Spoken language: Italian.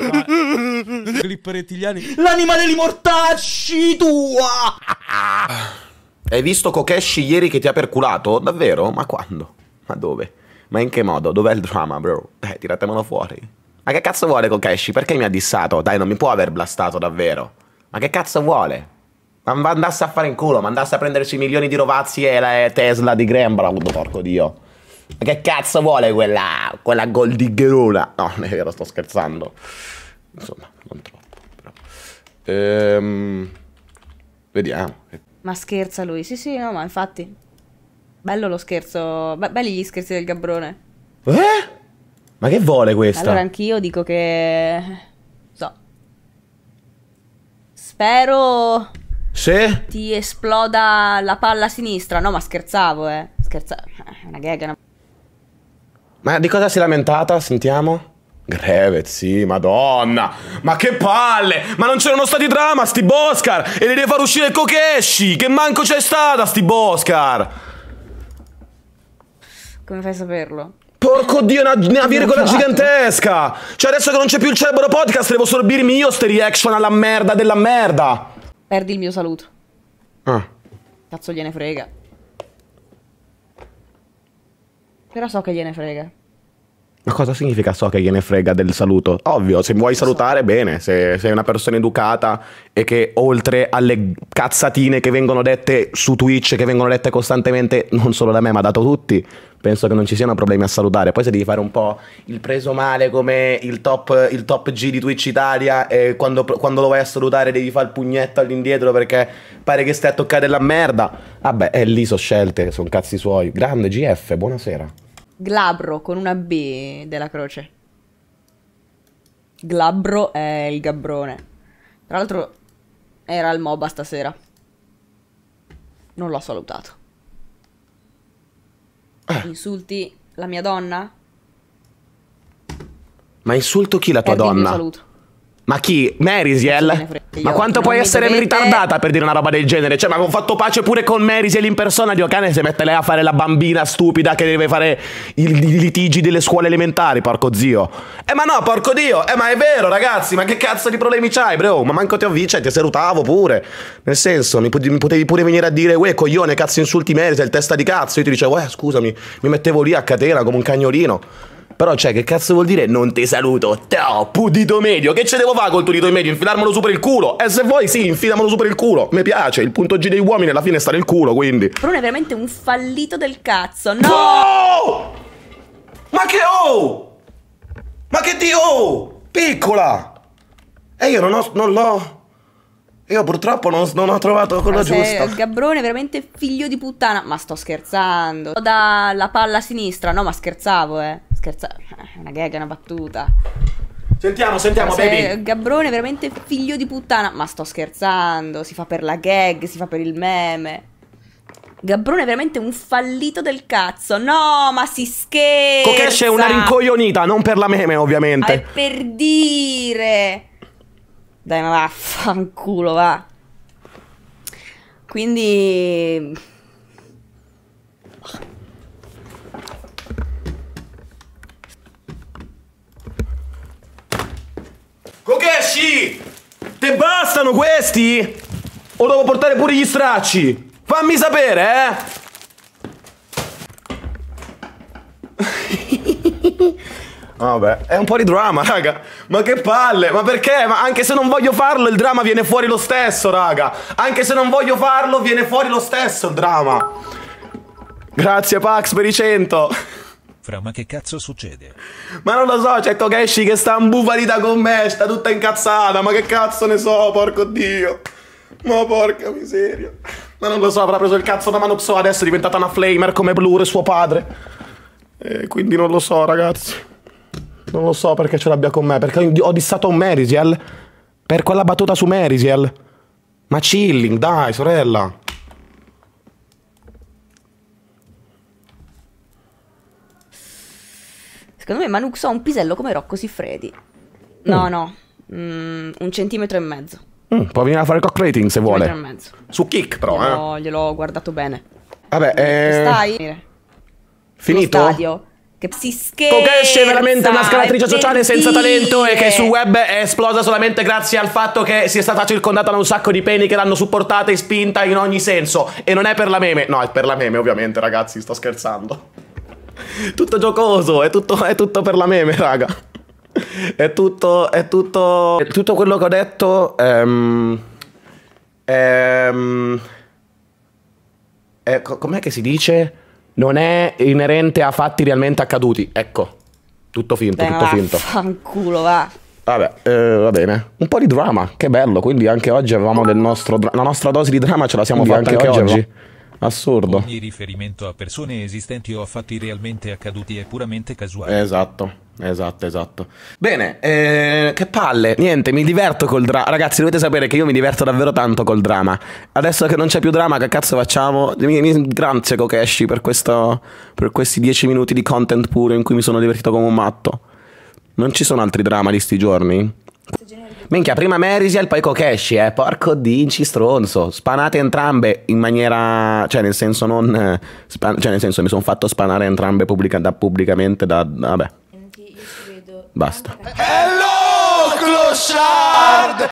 Clipperettiliani. L'anima degli mortacci tua! Hai visto Kokeshi ieri che ti ha perculato? Davvero? Ma quando? Ma dove? Ma in che modo? Dov'è il drama bro? dai eh, tiratemelo fuori. Ma che cazzo vuole Kokeshi? Perché mi ha dissato? Dai, non mi può aver blastato davvero. Ma che cazzo vuole? Ma andasse a fare in culo, ma andasse a prendersi milioni di rovazzi e la Tesla di Graham Brown, porco dio. Ma che cazzo vuole quella, quella gol di Gherona? No, non è vero, sto scherzando. Insomma, non troppo. Però. Ehm, vediamo. Ma scherza lui, sì sì, no, ma infatti. Bello lo scherzo, Be belli gli scherzi del Gabrone. Eh? Ma che vuole questa? Allora anch'io dico che... So. Spero... Sì? Ti esploda la palla sinistra. No, ma scherzavo, eh. Scherzavo. È una gag, una... Ma di cosa si è lamentata? Sentiamo. Greve, sì, madonna. Ma che palle! Ma non c'erano stati drama, sti Boscar! E li deve far uscire Kokeshi! Che manco c'è stata, sti Boscar! Come fai a saperlo? Porco dio, una, una virgola gigantesca! Cioè adesso che non c'è più il cerebro podcast devo sorbirmi io ste reaction alla merda della merda! Perdi il mio saluto. Ah. Cazzo gliene frega. Però so che gliene frega. Ma cosa significa so che gliene frega del saluto? Ovvio, se vuoi salutare bene, se sei una persona educata e che oltre alle cazzatine che vengono dette su Twitch, che vengono dette costantemente non solo da me ma da tutti, penso che non ci siano problemi a salutare. Poi se devi fare un po' il preso male come il top, il top G di Twitch Italia e quando, quando, lo vai a salutare devi fare il pugnetto all'indietro perché pare che stai a toccare la merda. Vabbè, ah eh, e lì sono scelte, sono cazzi suoi. Grande GF, buonasera. Glabro con una B della croce. Glabro è il gabbrone. Tra l'altro era il MOBA stasera. Non l'ho salutato. Eh. Insulti la mia donna? Ma insulto chi la tua Perdi donna? Ma chi? Merisiel? Ma quanto puoi essere dovete... ritardata per dire una roba del genere? Cioè, ma ho fatto pace pure con lì in persona. Dio cane, se mette lei a fare la bambina stupida che deve fare i litigi delle scuole elementari, porco zio. Eh ma no, porco dio, eh ma è vero ragazzi, ma che cazzo di problemi c'hai, bro? Ma manco ti ho visto, cioè, ti salutavo pure. Nel senso, mi, potevi pure venire a dire, uè coglione, cazzo insulti Marys, il testa di cazzo. Io ti dicevo, uè, eh, scusami, mi mettevo lì a catena come un cagnolino. Però, cioè, che cazzo vuol dire non ti saluto? Teo, pudito medio, che ce devo fare col tuo dito medio? Infilarmelo su per il culo? E se vuoi, sì, infilamelo su per il culo. Mi piace, il punto G dei uomini alla fine sta nel culo, quindi. Bruno è veramente un fallito del cazzo, no! Oh! Ma che oh! Ma che di oh! Piccola! E io non ho... non l'ho... Io purtroppo non, non ho trovato quello giusto. Il Gabrone è veramente figlio di puttana. Ma sto scherzando. Dalla palla a sinistra, no? Ma scherzavo, eh scherzavo, è una gag, è una battuta. Sentiamo, sentiamo, cioè, baby. Gabrone è veramente figlio di puttana. Ma sto scherzando, si fa per la gag, si fa per il meme. Gabrone è veramente un fallito del cazzo. No, ma si scherza. Kokesh è una rincoglionita, non per la meme, ovviamente. È per dire. Dai, ma vaffanculo, va. Quindi esci? Te bastano questi? O devo portare pure gli stracci? Fammi sapere, eh! Vabbè, ah, è un po' di drama, raga. Ma che palle, ma perché? Ma anche se non voglio farlo, il drama viene fuori lo stesso, raga. Anche se non voglio farlo, viene fuori lo stesso il drama. Grazie, Pax, per i 100. Fra, ma che cazzo succede? Ma non lo so, c'è Tokeshi che sta imbufalita con me, sta tutta incazzata, ma che cazzo ne so, porco dio. Ma porca miseria. Ma non lo so, avrà preso il cazzo da Manopso, adesso è diventata una flamer come Blur e suo padre. E quindi non lo so, ragazzi. Non lo so perché ce l'abbia con me, perché ho dissato un Merisiel. Per quella battuta su Merisiel. Ma chilling, dai, sorella. Secondo me Manux ha un pisello come Rocco Siffredi. No, mm. no, mm, un centimetro e mezzo. Mm, può venire a fare cock rating se vuole. Un centimetro E mezzo. Su kick però, glielo, eh. Gliel'ho guardato bene. Vabbè, eh... stai? Finito? Lo stadio che si scherza. Kokesce è veramente una scalatrice sociale senza talento e che sul web è esplosa solamente grazie al fatto che sia stata circondata da un sacco di peni che l'hanno supportata e spinta in ogni senso. E non è per la meme, no, è per la meme ovviamente, ragazzi, sto scherzando tutto giocoso, è tutto, è tutto per la meme, raga. È tutto, è tutto, è tutto quello che ho detto. Ehm, ehm, è, ehm, com'è che si dice? Non è inerente a fatti realmente accaduti. Ecco, tutto finto, Beh, tutto finto. Fanculo, va. Vabbè, eh, va bene. Un po' di drama, che bello. Quindi anche oggi avevamo del nostro la nostra dose di drama ce la siamo Quindi fatta anche, anche oggi. oggi. Assurdo. Ogni riferimento a persone esistenti o a fatti realmente accaduti è puramente casuale. Esatto. Esatto, esatto. Bene, eh, che palle. Niente, mi diverto col dramma. Ragazzi, dovete sapere che io mi diverto davvero tanto col dramma. Adesso che non c'è più dramma, che cazzo facciamo? Mi, mi, grazie Kokeshi per, questo, per questi dieci minuti di content puro in cui mi sono divertito come un matto. Non ci sono altri dramma di sti giorni? Minchia, prima Merisiel, poi Kokeshi, eh. Porco dinci stronzo. Spanate entrambe in maniera... Cioè, nel senso non... Eh, span... Cioè, nel senso mi sono fatto spanare entrambe pubblica... da pubblicamente da... Vabbè. Basta. Hello, clochard!